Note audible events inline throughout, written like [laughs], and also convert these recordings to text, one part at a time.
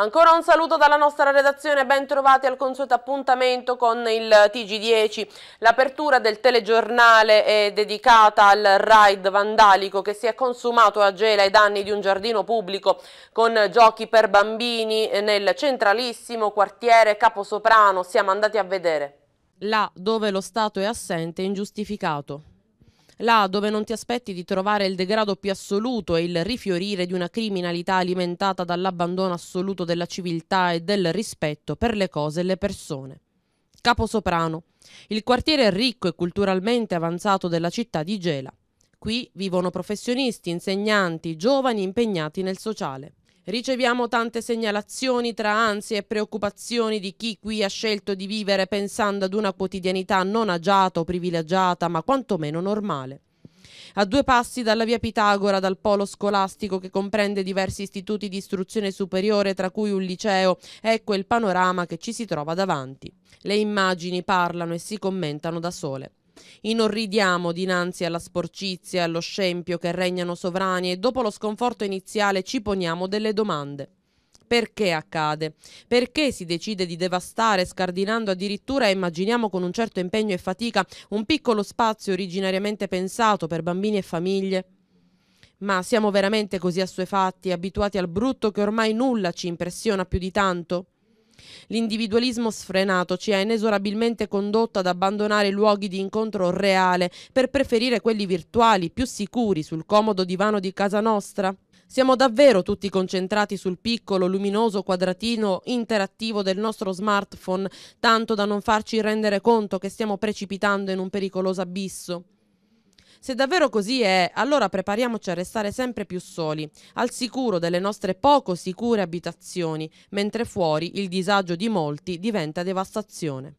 Ancora un saluto dalla nostra redazione, ben trovati al consueto appuntamento con il TG10. L'apertura del telegiornale è eh, dedicata al raid vandalico che si è consumato a Gela ai danni di un giardino pubblico con giochi per bambini eh, nel centralissimo quartiere Caposoprano. Siamo andati a vedere. Là dove lo Stato è assente è ingiustificato là dove non ti aspetti di trovare il degrado più assoluto e il rifiorire di una criminalità alimentata dall'abbandono assoluto della civiltà e del rispetto per le cose e le persone. Caposoprano, il quartiere ricco e culturalmente avanzato della città di Gela. Qui vivono professionisti, insegnanti, giovani impegnati nel sociale. Riceviamo tante segnalazioni tra ansie e preoccupazioni di chi qui ha scelto di vivere pensando ad una quotidianità non agiata o privilegiata, ma quantomeno normale. A due passi dalla via Pitagora, dal polo scolastico che comprende diversi istituti di istruzione superiore, tra cui un liceo, ecco il panorama che ci si trova davanti. Le immagini parlano e si commentano da sole. Inorridiamo dinanzi alla sporcizia allo scempio che regnano sovrani e dopo lo sconforto iniziale ci poniamo delle domande perché accade, perché si decide di devastare scardinando addirittura, immaginiamo con un certo impegno e fatica, un piccolo spazio originariamente pensato per bambini e famiglie. Ma siamo veramente così assuefatti, abituati al brutto che ormai nulla ci impressiona più di tanto? L'individualismo sfrenato ci ha inesorabilmente condotto ad abbandonare luoghi di incontro reale per preferire quelli virtuali, più sicuri, sul comodo divano di casa nostra? Siamo davvero tutti concentrati sul piccolo, luminoso quadratino interattivo del nostro smartphone, tanto da non farci rendere conto che stiamo precipitando in un pericoloso abisso? Se davvero così è, allora prepariamoci a restare sempre più soli, al sicuro delle nostre poco sicure abitazioni, mentre fuori il disagio di molti diventa devastazione.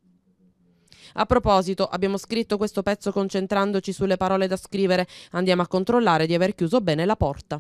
A proposito, abbiamo scritto questo pezzo concentrandoci sulle parole da scrivere. Andiamo a controllare di aver chiuso bene la porta.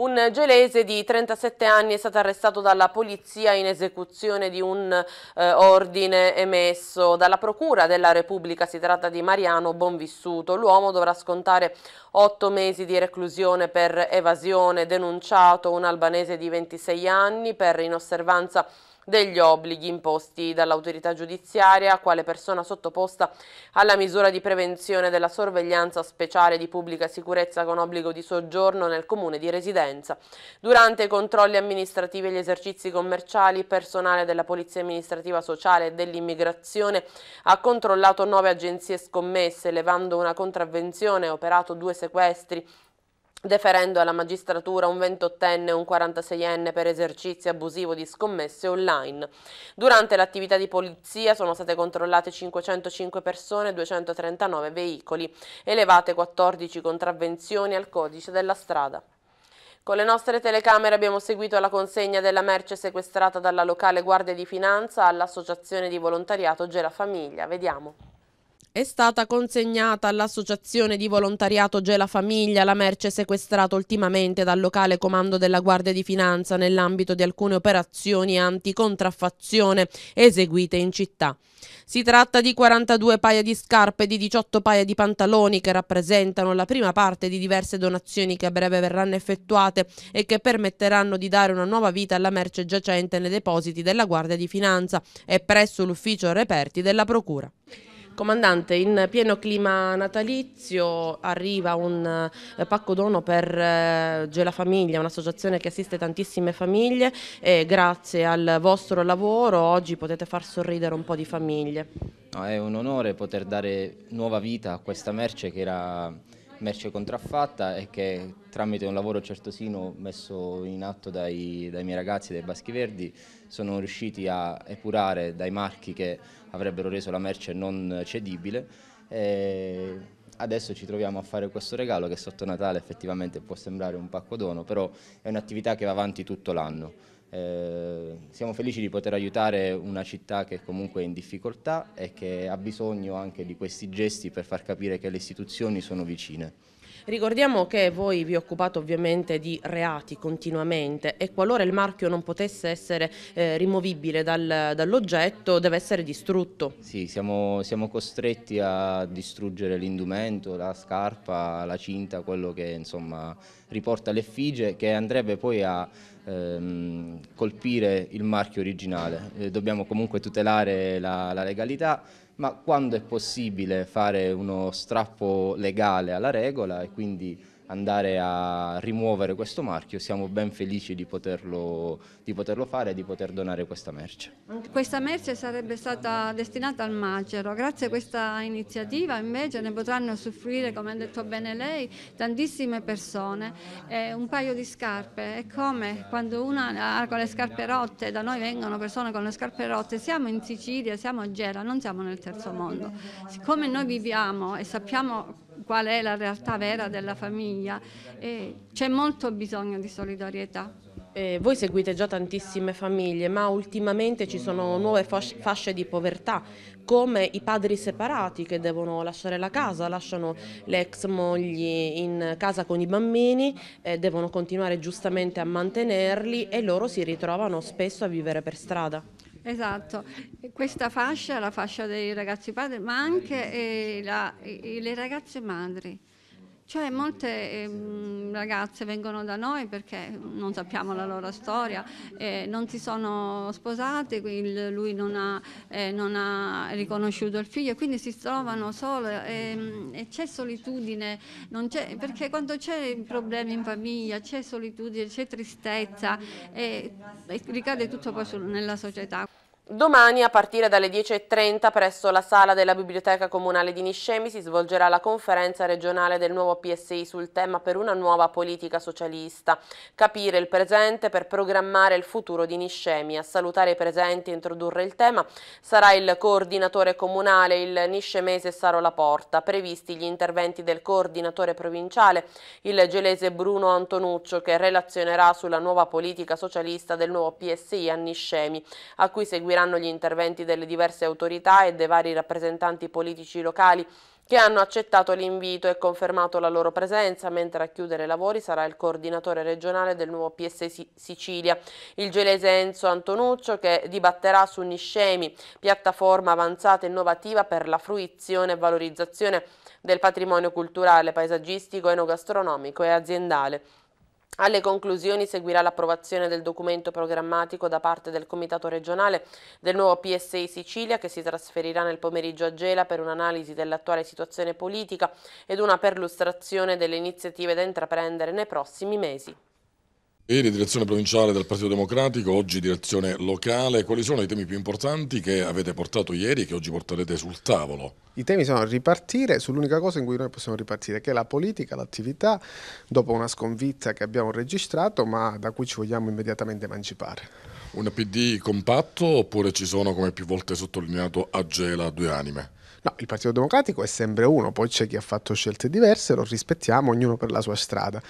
Un gelese di 37 anni è stato arrestato dalla polizia in esecuzione di un eh, ordine emesso dalla Procura della Repubblica. Si tratta di Mariano Bonvissuto. L'uomo dovrà scontare 8 mesi di reclusione per evasione, denunciato un albanese di 26 anni per inosservanza degli obblighi imposti dall'autorità giudiziaria quale persona sottoposta alla misura di prevenzione della sorveglianza speciale di pubblica sicurezza con obbligo di soggiorno nel comune di residenza. Durante i controlli amministrativi e gli esercizi commerciali, personale della Polizia Amministrativa Sociale e dell'Immigrazione ha controllato nove agenzie scommesse, levando una contravvenzione, operato due sequestri deferendo alla magistratura un 28enne e un 46enne per esercizio abusivo di scommesse online. Durante l'attività di polizia sono state controllate 505 persone e 239 veicoli, elevate 14 contravvenzioni al codice della strada. Con le nostre telecamere abbiamo seguito la consegna della merce sequestrata dalla locale Guardia di Finanza all'Associazione di Volontariato Gela Famiglia. Vediamo. È stata consegnata all'associazione di volontariato Gela Famiglia la merce sequestrata ultimamente dal locale comando della Guardia di Finanza nell'ambito di alcune operazioni anticontraffazione eseguite in città. Si tratta di 42 paia di scarpe e di 18 paia di pantaloni che rappresentano la prima parte di diverse donazioni che a breve verranno effettuate e che permetteranno di dare una nuova vita alla merce giacente nei depositi della Guardia di Finanza e presso l'ufficio reperti della Procura. Comandante, in pieno clima natalizio arriva un eh, pacco dono per eh, Gela Famiglia, un'associazione che assiste tantissime famiglie e grazie al vostro lavoro oggi potete far sorridere un po' di famiglie. No, è un onore poter dare nuova vita a questa merce che era merce contraffatta e che tramite un lavoro certosino messo in atto dai, dai miei ragazzi dei Baschi Verdi sono riusciti a epurare dai marchi che avrebbero reso la merce non cedibile e adesso ci troviamo a fare questo regalo che sotto Natale effettivamente può sembrare un pacco dono però è un'attività che va avanti tutto l'anno. Eh, siamo felici di poter aiutare una città che comunque è in difficoltà e che ha bisogno anche di questi gesti per far capire che le istituzioni sono vicine. Ricordiamo che voi vi occupate ovviamente di reati continuamente e qualora il marchio non potesse essere eh, rimovibile dal, dall'oggetto deve essere distrutto. Sì, siamo, siamo costretti a distruggere l'indumento, la scarpa, la cinta, quello che insomma riporta l'effigie che andrebbe poi a ehm, colpire il marchio originale, eh, dobbiamo comunque tutelare la, la legalità, ma quando è possibile fare uno strappo legale alla regola e quindi andare a rimuovere questo marchio, siamo ben felici di poterlo, di poterlo fare e di poter donare questa merce. Questa merce sarebbe stata destinata al macero, grazie a questa iniziativa invece ne potranno soffrire, come ha detto bene lei, tantissime persone. Eh, un paio di scarpe è come quando una ha con le scarpe rotte, da noi vengono persone con le scarpe rotte, siamo in Sicilia, siamo a Gela, non siamo nel terzo mondo. Siccome noi viviamo e sappiamo qual è la realtà vera della famiglia. c'è molto bisogno di solidarietà. Eh, voi seguite già tantissime famiglie, ma ultimamente ci sono nuove fasce, fasce di povertà, come i padri separati che devono lasciare la casa, lasciano le ex mogli in casa con i bambini, eh, devono continuare giustamente a mantenerli e loro si ritrovano spesso a vivere per strada. Esatto, questa fascia la fascia dei ragazzi padri, ma anche eh, la, eh, le ragazze madri. Cioè molte eh, ragazze vengono da noi perché non sappiamo la loro storia, eh, non si sono sposate, lui non ha, eh, non ha, riconosciuto il figlio, quindi si trovano sole ehm, e c'è solitudine, perché quando c'è problemi in famiglia c'è solitudine, c'è tristezza e, eh, e ricade tutto poi su, nella società. Domani a partire dalle 10.30 presso la sala della Biblioteca Comunale di Niscemi si svolgerà la conferenza regionale del nuovo PSI sul tema per una nuova politica socialista. Capire il presente per programmare il futuro di Niscemi. A salutare i presenti e introdurre il tema sarà il coordinatore comunale, il niscemese Saro Laporta. Previsti gli interventi del coordinatore provinciale, il gelese Bruno Antonuccio che relazionerà sulla nuova politica socialista del nuovo PSI a Niscemi, a cui seguirà seguiranno gli interventi delle diverse autorità e dei vari rappresentanti politici locali che hanno accettato l'invito e confermato la loro presenza, mentre a chiudere i lavori sarà il coordinatore regionale del nuovo PS Sicilia, il gelese Enzo Antonuccio, che dibatterà su Niscemi, piattaforma avanzata e innovativa per la fruizione e valorizzazione del patrimonio culturale, paesaggistico, enogastronomico e aziendale. Alle conclusioni seguirà l'approvazione del documento programmatico da parte del Comitato regionale del nuovo PSI Sicilia che si trasferirà nel pomeriggio a Gela per un'analisi dell'attuale situazione politica ed una perlustrazione delle iniziative da intraprendere nei prossimi mesi. Ieri direzione provinciale del Partito Democratico, oggi direzione locale. Quali sono i temi più importanti che avete portato ieri e che oggi porterete sul tavolo? I temi sono ripartire sull'unica cosa in cui noi possiamo ripartire, che è la politica, l'attività, dopo una sconfitta che abbiamo registrato, ma da cui ci vogliamo immediatamente emancipare. Un PD compatto oppure ci sono, come più volte sottolineato, a Gela due anime? No, il Partito Democratico è sempre uno, poi c'è chi ha fatto scelte diverse, lo rispettiamo, ognuno per la sua strada.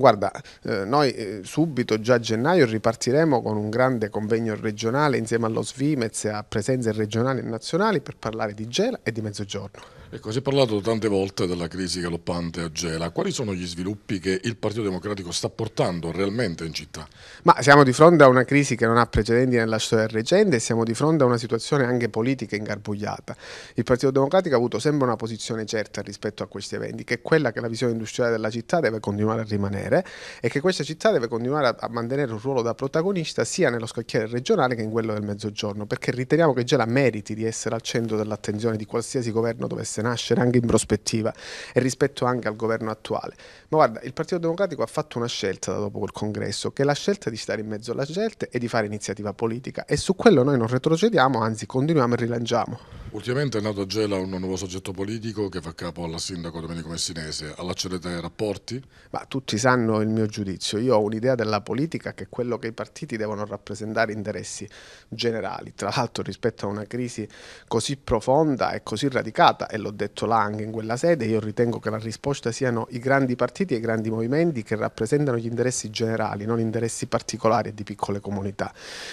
Guarda, eh, noi eh, subito, già a gennaio, ripartiremo con un grande convegno regionale insieme allo Svimez e a presenze regionali e nazionali per parlare di Gela e di Mezzogiorno. Ecco, si è parlato tante volte della crisi galoppante a Gela. Quali sono gli sviluppi che il Partito Democratico sta portando realmente in città? Ma siamo di fronte a una crisi che non ha precedenti nella storia recente e siamo di fronte a una situazione anche politica ingarbugliata. Il Partito Democratico ha avuto sempre una posizione certa rispetto a questi eventi, che è quella che la visione industriale della città deve continuare a rimanere vedere è che questa città deve continuare a, a mantenere un ruolo da protagonista sia nello scacchiere regionale che in quello del mezzogiorno, perché riteniamo che già la meriti di essere al centro dell'attenzione di qualsiasi governo dovesse nascere anche in prospettiva e rispetto anche al governo attuale. Ma guarda, il Partito Democratico ha fatto una scelta dopo quel congresso, che è la scelta di stare in mezzo alla gente e di fare iniziativa politica e su quello noi non retrocediamo, anzi continuiamo e rilanciamo. Ultimamente è nato a Gela un nuovo soggetto politico che fa capo alla sindaco Domenico Messinese. Allaccerete ai rapporti? Ma tutti sanno il mio giudizio. Io ho un'idea della politica che è quello che i partiti devono rappresentare interessi generali. Tra l'altro rispetto a una crisi così profonda e così radicata, e l'ho detto là anche in quella sede, io ritengo che la risposta siano i grandi partiti e i grandi movimenti che rappresentano gli interessi generali, non interessi particolari di piccole comunità.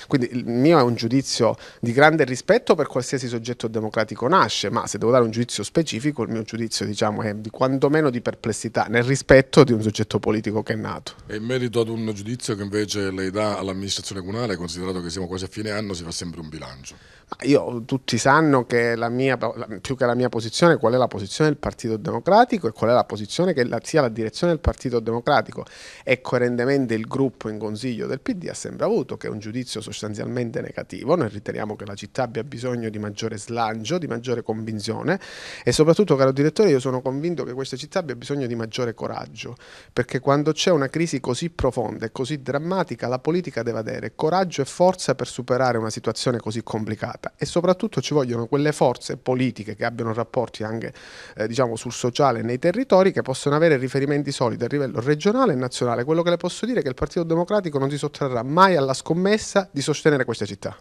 Quindi il mio è un giudizio di grande rispetto per qualsiasi soggetto democratico Democratico nasce, ma se devo dare un giudizio specifico, il mio giudizio diciamo, è di quantomeno di perplessità nel rispetto di un soggetto politico che è nato. E in merito ad un giudizio che invece lei dà all'amministrazione comunale, considerato che siamo quasi a fine anno, si fa sempre un bilancio? Ma io, tutti sanno che la mia, più che la mia posizione, qual è la posizione del Partito Democratico e qual è la posizione che la, sia la direzione del Partito Democratico e coerentemente il gruppo in consiglio del PD ha sempre avuto, che è un giudizio sostanzialmente negativo. Noi riteniamo che la città abbia bisogno di maggiore slancio slancio, di maggiore convinzione e soprattutto, caro direttore, io sono convinto che questa città abbia bisogno di maggiore coraggio, perché quando c'è una crisi così profonda e così drammatica, la politica deve avere coraggio e forza per superare una situazione così complicata e soprattutto ci vogliono quelle forze politiche che abbiano rapporti anche eh, diciamo, sul sociale nei territori che possono avere riferimenti solidi a livello regionale e nazionale. Quello che le posso dire è che il Partito Democratico non si sottrarrà mai alla scommessa di sostenere questa città.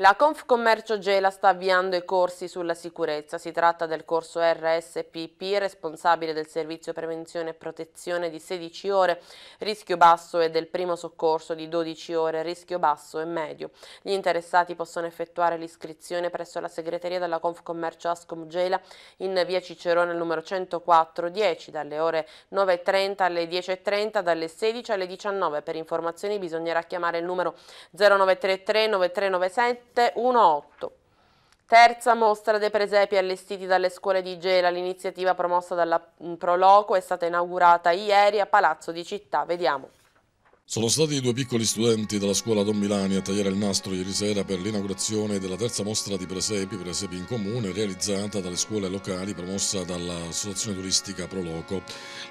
La Confcommercio Gela sta avviando i corsi sulla sicurezza. Si tratta del corso RSPP, responsabile del servizio prevenzione e protezione di 16 ore, rischio basso e del primo soccorso di 12 ore, rischio basso e medio. Gli interessati possono effettuare l'iscrizione presso la segreteria della Confcommercio Ascom Gela in via Cicerone numero 104-10 dalle ore 9.30 alle 10.30, dalle 16 alle 19. Per informazioni bisognerà chiamare il numero 0933 9397 718. Terza mostra dei presepi allestiti dalle scuole di Gela, l'iniziativa promossa dalla mm, Proloco è stata inaugurata ieri a Palazzo di Città. Vediamo. Sono stati due piccoli studenti della scuola Don Milani a tagliare il nastro ieri sera per l'inaugurazione della terza mostra di presepi, presepi in comune, realizzata dalle scuole locali promossa dall'associazione turistica Proloco.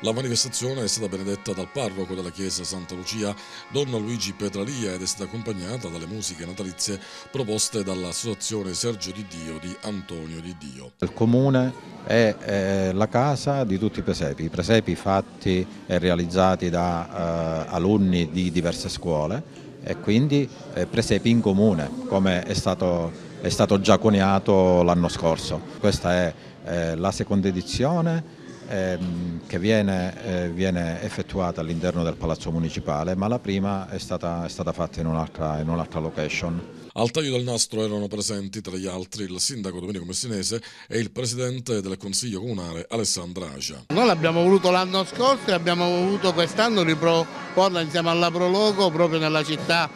La manifestazione è stata benedetta dal parroco della chiesa Santa Lucia, Don Luigi Petralia, ed è stata accompagnata dalle musiche natalizie proposte dall'associazione Sergio Di Dio di Antonio Di Dio. Il comune è, è la casa di tutti i presepi, i presepi fatti e realizzati da eh, alunni di diverse scuole e quindi eh, presepi in comune come è stato, è stato già coniato l'anno scorso. Questa è eh, la seconda edizione ehm, che viene, eh, viene effettuata all'interno del Palazzo Municipale ma la prima è stata, è stata fatta in un'altra, in un'altra location. Al taglio del nastro erano presenti tra gli altri il sindaco Domenico Messinese e il presidente del Consiglio Comunale Alessandra Agia. Noi l'abbiamo voluto l'anno scorso e abbiamo voluto quest'anno riproporla insieme alla Prologo proprio nella città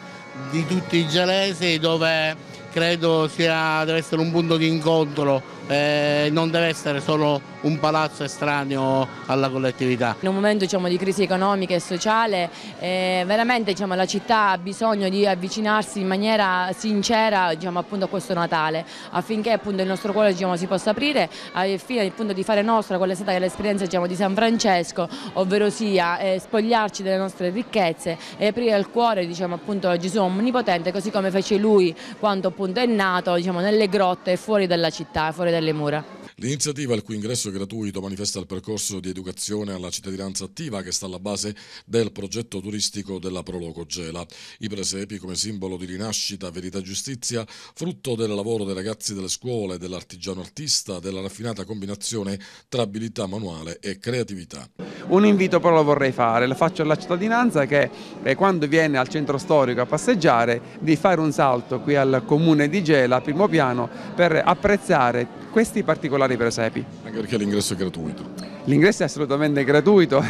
di tutti i gelesi dove credo sia, deve essere un punto di incontro eh, non deve essere solo un palazzo estraneo alla collettività. In un momento diciamo, di crisi economica e sociale eh, veramente diciamo, la città ha bisogno di avvicinarsi in maniera sincera diciamo, appunto, a questo Natale affinché appunto, il nostro cuore diciamo, si possa aprire al fine appunto, di fare nostra quella è stata l'esperienza diciamo, di San Francesco ovvero sia eh, spogliarci delle nostre ricchezze e aprire il cuore diciamo, appunto, a Gesù Omnipotente così come fece lui quando appunto, è nato nelle grotte fuori dalla città, fuori delle mura. L'iniziativa, il cui ingresso è gratuito, manifesta il percorso di educazione alla cittadinanza attiva che sta alla base del progetto turistico della Proloco Gela. I presepi come simbolo di rinascita, verità e giustizia, frutto del lavoro dei ragazzi delle scuole, dell'artigiano artista, della raffinata combinazione tra abilità manuale e creatività. Un invito però lo vorrei fare, lo faccio alla cittadinanza che eh, quando viene al centro storico a passeggiare di fare un salto qui al comune di Gela, primo piano, per apprezzare questi particolari presepi. Anche perché l'ingresso è gratuito l'ingresso è assolutamente gratuito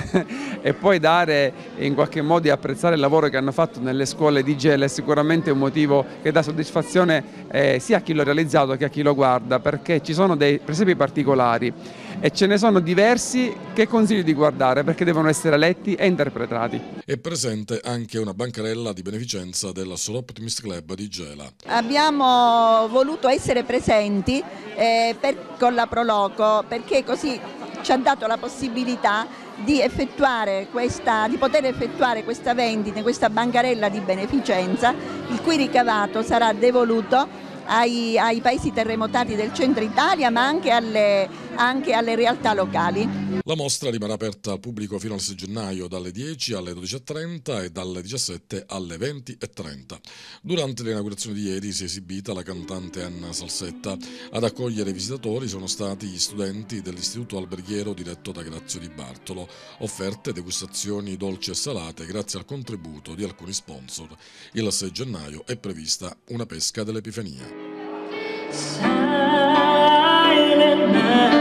[laughs] e poi dare in qualche modo e apprezzare il lavoro che hanno fatto nelle scuole di Gela è sicuramente un motivo che dà soddisfazione eh, sia a chi l'ha realizzato che a chi lo guarda perché ci sono dei presepi particolari e ce ne sono diversi che consiglio di guardare perché devono essere letti e interpretati. È presente anche una bancarella di beneficenza della Solo Optimist Club di Gela. Abbiamo voluto essere presenti eh, per, con la Proloco perché così ci ha dato la possibilità di, questa, di poter effettuare questa vendita, questa bancarella di beneficenza, il cui ricavato sarà devoluto ai, ai paesi terremotati del centro Italia ma anche alle, anche alle realtà locali. La mostra rimarrà aperta al pubblico fino al 6 gennaio dalle 10 alle 12.30 e dalle 17 alle 20.30. Durante l'inaugurazione di ieri si è esibita la cantante Anna Salsetta. Ad accogliere i visitatori sono stati gli studenti dell'Istituto Alberghiero diretto da Grazio Di Bartolo, offerte degustazioni dolci e salate grazie al contributo di alcuni sponsor. Il 6 gennaio è prevista una pesca dell'Epifania. Silent night.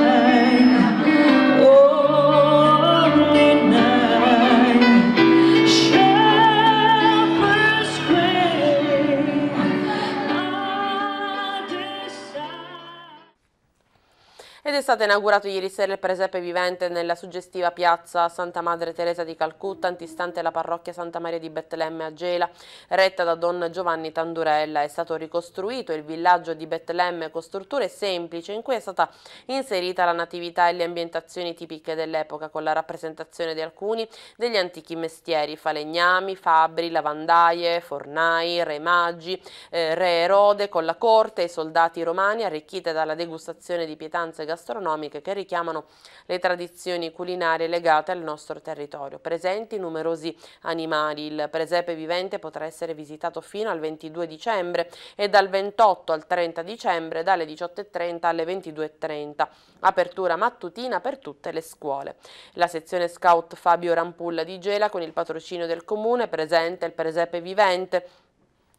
è stata inaugurato ieri sera il presepe vivente nella suggestiva piazza Santa Madre Teresa di Calcutta, antistante la parrocchia Santa Maria di Betlemme a Gela, retta da Don Giovanni Tandurella. È stato ricostruito il villaggio di Betlemme con strutture semplici in cui è stata inserita la natività e le ambientazioni tipiche dell'epoca, con la rappresentazione di alcuni degli antichi mestieri, falegnami, fabbri, lavandaie, fornai, re magi, eh, re erode, con la corte e i soldati romani, arricchite dalla degustazione di pietanze gastronomiche gastronomiche che richiamano le tradizioni culinarie legate al nostro territorio. Presenti numerosi animali, il presepe vivente potrà essere visitato fino al 22 dicembre e dal 28 al 30 dicembre dalle 18.30 alle 22.30. Apertura mattutina per tutte le scuole. La sezione scout Fabio Rampulla di Gela con il patrocinio del comune presente il presepe vivente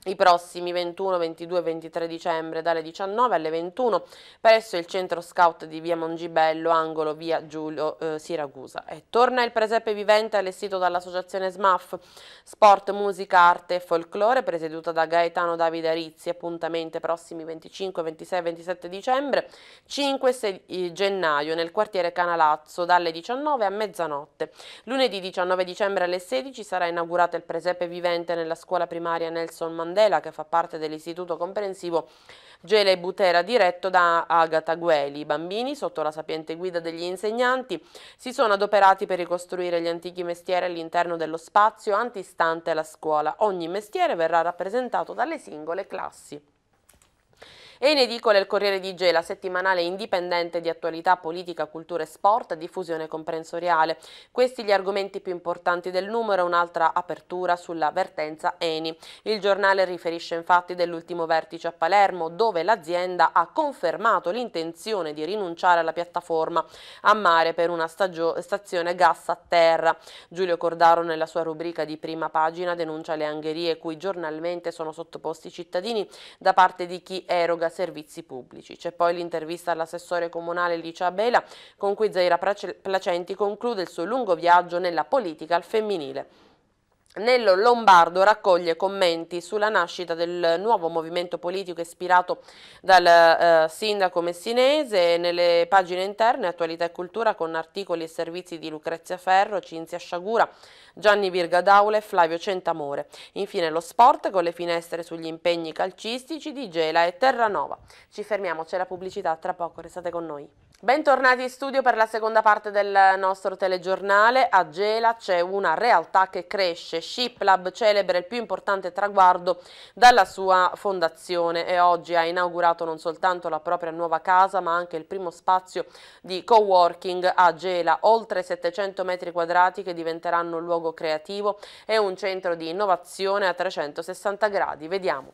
i prossimi 21, 22 23 dicembre dalle 19 alle 21 presso il centro scout di via Mongibello, angolo via Giulio eh, Siracusa. E torna il presepe vivente allestito dall'associazione SMAF, sport, musica, arte e folklore, presieduta da Gaetano Davide Rizzi, appuntamenti prossimi 25, 26 27 dicembre, 5 e 6 gennaio nel quartiere Canalazzo dalle 19 a mezzanotte. Lunedì 19 dicembre alle 16 sarà inaugurato il presepe vivente nella scuola primaria Nelson Mandela Candela che fa parte dell'Istituto Comprensivo Gele e Butera diretto da Agata Gueli. I bambini, sotto la sapiente guida degli insegnanti, si sono adoperati per ricostruire gli antichi mestieri all'interno dello spazio antistante la scuola. Ogni mestiere verrà rappresentato dalle singole classi. E in edicola il Corriere di Gela, settimanale indipendente di attualità politica, cultura e sport, diffusione comprensoriale. Questi gli argomenti più importanti del numero un'altra apertura sulla vertenza Eni. Il giornale riferisce infatti dell'ultimo vertice a Palermo, dove l'azienda ha confermato l'intenzione di rinunciare alla piattaforma a mare per una stazione gas a terra. Giulio Cordaro nella sua rubrica di prima pagina denuncia le angherie cui giornalmente sono sottoposti i cittadini da parte di chi eroga eroga servizi pubblici. C'è poi l'intervista all'assessore comunale Licia Bela con cui Zaira Placenti conclude il suo lungo viaggio nella politica al femminile. Nello Lombardo raccoglie commenti sulla nascita del nuovo movimento politico ispirato dal eh, sindaco messinese nelle pagine interne attualità e cultura con articoli e servizi di Lucrezia Ferro, Cinzia Sciagura, Gianni Virgadaule e Flavio Centamore. Infine lo sport con le finestre sugli impegni calcistici di Gela e Terranova. Ci fermiamo, c'è la pubblicità, tra poco restate con noi. Bentornati in studio per la seconda parte del nostro telegiornale. A Gela c'è una realtà che cresce. Shiplab celebra il più importante traguardo dalla sua fondazione e oggi ha inaugurato non soltanto la propria nuova casa ma anche il primo spazio di co-working a Gela, oltre 700 metri quadrati che diventeranno un luogo creativo e un centro di innovazione a 360 gradi. Vediamo.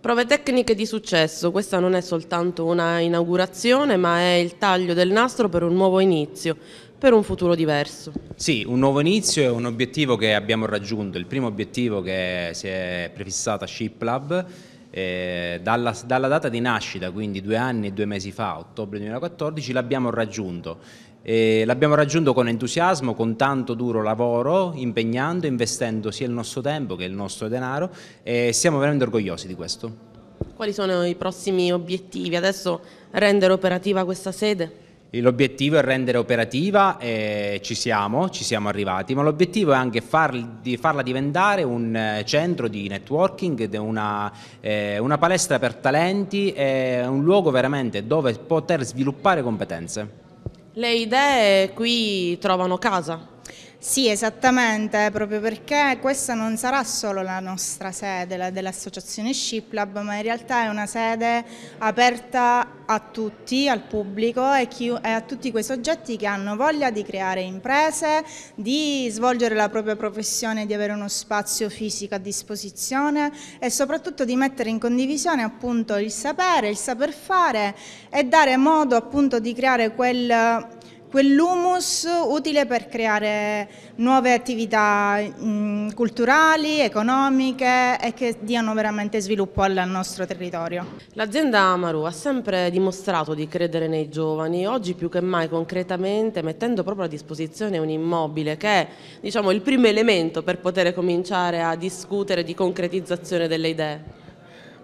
Prove tecniche di successo, questa non è soltanto una inaugurazione ma è il taglio del nastro per un nuovo inizio, per un futuro diverso. Sì, un nuovo inizio è un obiettivo che abbiamo raggiunto, il primo obiettivo che si è prefissata ShipLab eh, dalla, dalla, data di nascita, quindi due anni e due mesi fa, ottobre 2014, l'abbiamo raggiunto. L'abbiamo raggiunto con entusiasmo, con tanto duro lavoro, impegnando, investendo sia il nostro tempo che il nostro denaro e siamo veramente orgogliosi di questo. Quali sono i prossimi obiettivi? Adesso rendere operativa questa sede? L'obiettivo è rendere operativa, e ci siamo, ci siamo arrivati, ma l'obiettivo è anche far, di farla diventare un eh, centro di networking, una, eh, una palestra per talenti, eh, un luogo veramente dove poter sviluppare competenze. Le idee qui trovano casa, sì, esattamente, proprio perché questa non sarà solo la nostra sede dell'associazione Shiplab, ma in realtà è una sede aperta a tutti, al pubblico e, e a tutti quei soggetti che hanno voglia di creare imprese, di svolgere la propria professione, di avere uno spazio fisico a disposizione e soprattutto di mettere in condivisione appunto il sapere, il saper fare e dare modo appunto di creare quel quell'humus utile per creare nuove attività mh, mm, culturali, economiche e che diano veramente sviluppo al nostro territorio. L'azienda Amaru ha sempre dimostrato di credere nei giovani, oggi più che mai concretamente mettendo proprio a disposizione un immobile che è diciamo, il primo elemento per poter cominciare a discutere di concretizzazione delle idee.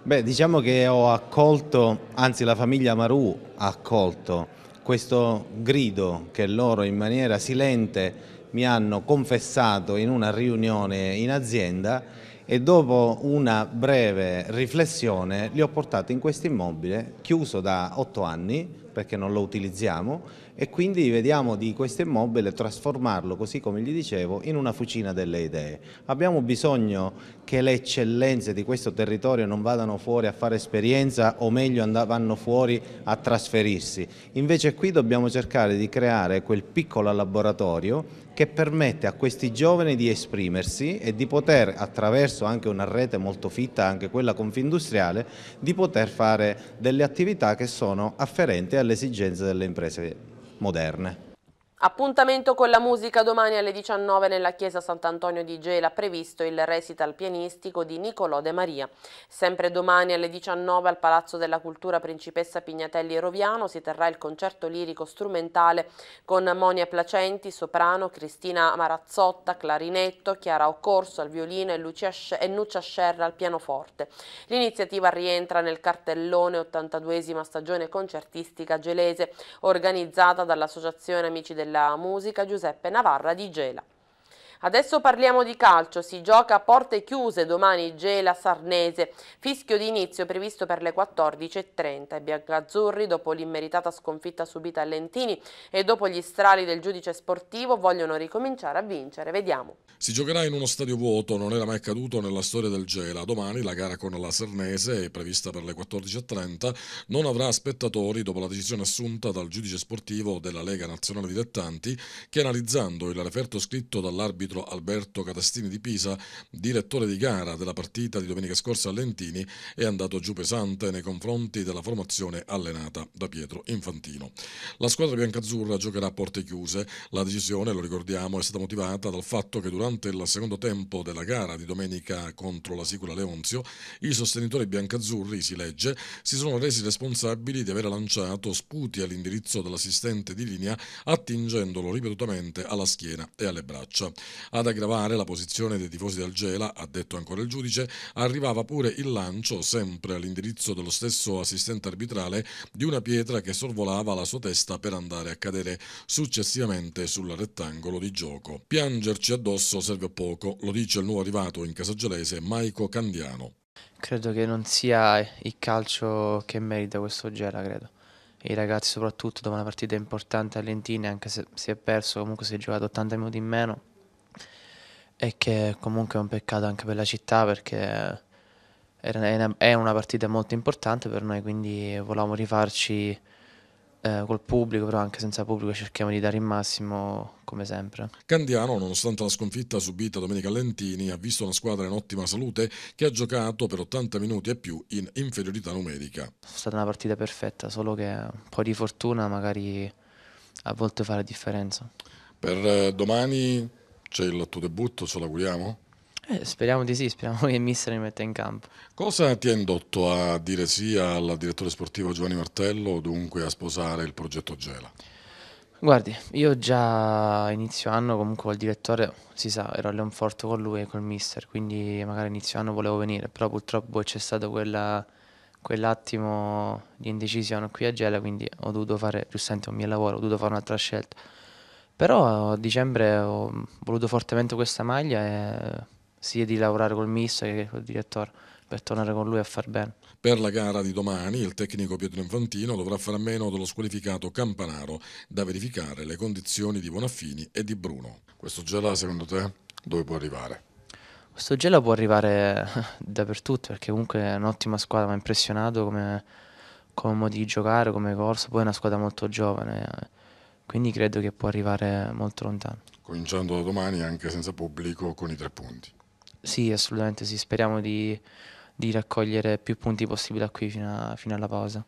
Beh, diciamo che ho accolto, anzi la famiglia Amaru ha accolto questo grido che loro in maniera silente mi hanno confessato in una riunione in azienda e dopo una breve riflessione li ho portati in questo immobile chiuso da otto anni perché non lo utilizziamo e quindi vediamo di questo immobile trasformarlo, così come gli dicevo, in una fucina delle idee. Abbiamo bisogno che le eccellenze di questo territorio non vadano fuori a fare esperienza o meglio vanno fuori a trasferirsi. Invece qui dobbiamo cercare di creare quel piccolo laboratorio che permette a questi giovani di esprimersi e di poter attraverso anche una rete molto fitta, anche quella confindustriale, di poter fare delle attività che sono afferenti alle esigenze delle imprese moderne. Appuntamento con la musica domani alle 19 nella chiesa Sant'Antonio di Gela, previsto il recital pianistico di Nicolò De Maria. Sempre domani alle 19 al Palazzo della Cultura Principessa Pignatelli Roviano si terrà il concerto lirico strumentale con Monia Placenti, soprano, Cristina Marazzotta, clarinetto, Chiara Occorso al violino e, Lucia, e Nuccia Scerra al pianoforte. L'iniziativa rientra nel cartellone 82 esima stagione concertistica gelese organizzata dall'Associazione Amici del della musica Giuseppe Navarra di Gela. Adesso parliamo di calcio, si gioca a porte chiuse domani Gela Sarnese, fischio di inizio previsto per le 14.30 I biancazzurri dopo l'immeritata sconfitta subita a Lentini e dopo gli strali del giudice sportivo vogliono ricominciare a vincere, vediamo. Si giocherà in uno stadio vuoto, non era mai accaduto nella storia del Gela, domani la gara con la Sarnese è prevista per le 14.30, non avrà spettatori dopo la decisione assunta dal giudice sportivo della Lega Nazionale Dilettanti che analizzando il referto scritto dall'arbitro arbitro Alberto Catastini di Pisa, direttore di gara della partita di domenica scorsa a Lentini, è andato giù pesante nei confronti della formazione allenata da Pietro Infantino. La squadra biancazzurra giocherà a porte chiuse. La decisione, lo ricordiamo, è stata motivata dal fatto che durante il secondo tempo della gara di domenica contro la Sicula Leonzio, i sostenitori biancazzurri, si legge, si sono resi responsabili di aver lanciato sputi all'indirizzo dell'assistente di linea attingendolo ripetutamente alla schiena e alle braccia. Ad aggravare la posizione dei tifosi del Gela, ha detto ancora il giudice, arrivava pure il lancio, sempre all'indirizzo dello stesso assistente arbitrale, di una pietra che sorvolava la sua testa per andare a cadere successivamente sul rettangolo di gioco. Piangerci addosso serve poco, lo dice il nuovo arrivato in casa gelese Maico Candiano. Credo che non sia il calcio che merita questo Gela, credo. I ragazzi soprattutto dopo una partita importante a Lentine, anche se si è perso, comunque si è giocato 80 minuti in meno, e che comunque è un peccato anche per la città perché è una partita molto importante per noi, quindi volevamo rifarci eh, col pubblico, però anche senza pubblico cerchiamo di dare il massimo come sempre. Candiano, nonostante la sconfitta subita domenica Lentini, ha visto una squadra in ottima salute che ha giocato per 80 minuti e più in inferiorità numerica. È stata una partita perfetta, solo che un po' di fortuna magari a volte fa la differenza. Per eh, domani c'è il tuo debutto, ce l'auguriamo? Eh, speriamo di sì, speriamo che il mister mi metta in campo. Cosa ti ha indotto a dire sì al direttore sportivo Giovanni Martello, dunque a sposare il progetto Gela? Guardi, io già inizio anno comunque il direttore, si sa, ero a Leonforto con lui e col mister, quindi magari inizio anno volevo venire, però purtroppo c'è stato quella, quell'attimo di indecisione qui a Gela, quindi ho dovuto fare, giustamente, un mio lavoro, ho dovuto fare un'altra scelta. Però a dicembre ho voluto fortemente questa maglia e sia di lavorare col mister che col direttore per tornare con lui a far bene. Per la gara di domani il tecnico Pietro Infantino dovrà fare a meno dello squalificato Campanaro da verificare le condizioni di Bonaffini e di Bruno. Questo gela secondo te dove può arrivare? Questo gelo può arrivare eh, dappertutto perché comunque è un'ottima squadra, mi ha impressionato come, come modo di giocare, come corso, poi è una squadra molto giovane eh quindi credo che può arrivare molto lontano. Cominciando da domani anche senza pubblico con i tre punti. Sì, assolutamente sì, speriamo di, di raccogliere più punti possibili da qui fino, a, fino alla pausa.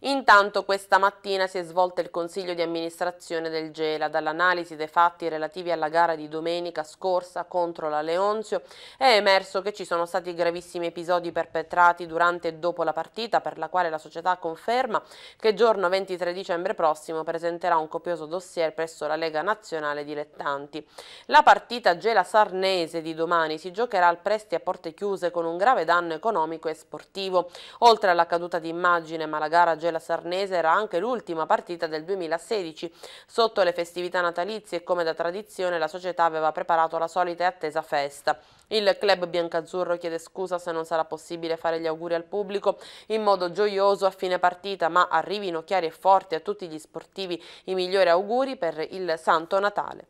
Intanto questa mattina si è svolto il Consiglio di amministrazione del Gela. Dall'analisi dei fatti relativi alla gara di domenica scorsa contro la Leonzio è emerso che ci sono stati gravissimi episodi perpetrati durante e dopo la partita per la quale la società conferma che giorno 23 dicembre prossimo presenterà un copioso dossier presso la Lega Nazionale Dilettanti. La partita Gela-Sarnese di domani si giocherà al presti a porte chiuse con un grave danno economico e sportivo. Oltre alla caduta di immagine ma la gara Gela pareggio la Sarnese era anche l'ultima partita del 2016. Sotto le festività natalizie, come da tradizione, la società aveva preparato la solita e attesa festa. Il club biancazzurro chiede scusa se non sarà possibile fare gli auguri al pubblico in modo gioioso a fine partita, ma arrivino chiari e forti a tutti gli sportivi i migliori auguri per il Santo Natale.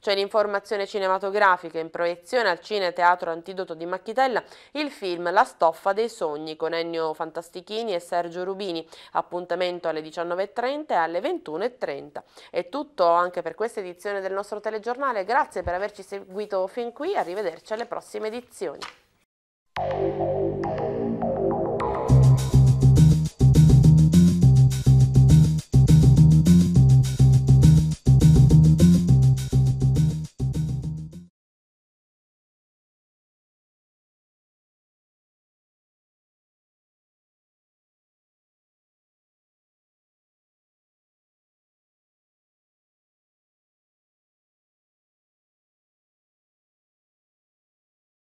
C'è l'informazione cinematografica in proiezione al Cine Teatro Antidoto di Macchitella il film La stoffa dei sogni con Ennio Fantastichini e Sergio Rubini, appuntamento alle 19.30 e alle 21.30. È tutto anche per questa edizione del nostro telegiornale, grazie per averci seguito fin qui, arrivederci alle prossime edizioni.